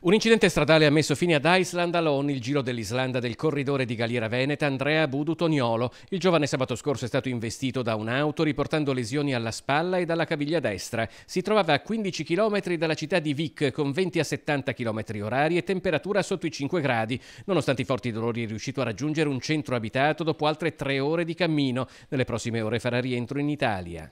Un incidente stradale ha messo fine ad Iceland Alone, il giro dell'Islanda del corridore di Galiera Veneta Andrea Budu Toniolo. Il giovane sabato scorso è stato investito da un'auto riportando lesioni alla spalla e alla caviglia destra. Si trovava a 15 km dalla città di Vic con 20 a 70 km orari e temperatura sotto i 5 gradi. Nonostante i forti dolori è riuscito a raggiungere un centro abitato dopo altre tre ore di cammino. Nelle prossime ore farà rientro in Italia.